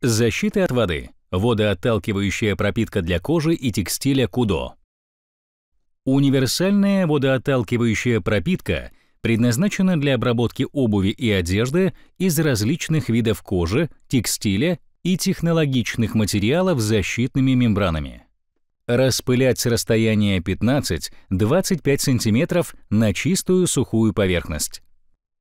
Защита от воды. Водоотталкивающая пропитка для кожи и текстиля Кудо. Универсальная водоотталкивающая пропитка предназначена для обработки обуви и одежды из различных видов кожи, текстиля и технологичных материалов с защитными мембранами. Распылять с расстояния 15-25 см на чистую сухую поверхность.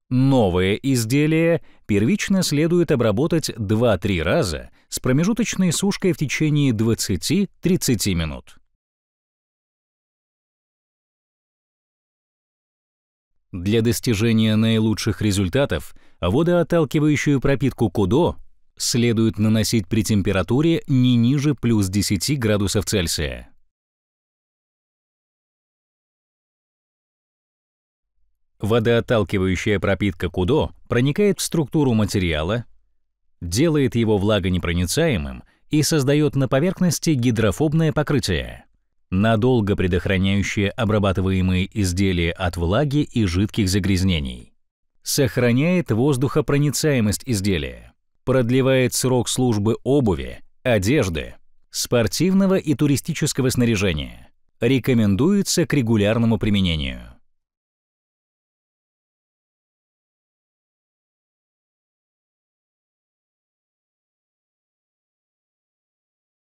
Новое изделие первично следует обработать 2-3 раза с промежуточной сушкой в течение 20-30 минут. Для достижения наилучших результатов водоотталкивающую пропитку кудо следует наносить при температуре не ниже плюс 10 градусов Цельсия. Водоотталкивающая пропитка кудо проникает в структуру материала, делает его влагонепроницаемым и создает на поверхности гидрофобное покрытие, надолго предохраняющее обрабатываемые изделия от влаги и жидких загрязнений. Сохраняет воздухопроницаемость изделия, продлевает срок службы обуви, одежды, спортивного и туристического снаряжения. Рекомендуется к регулярному применению.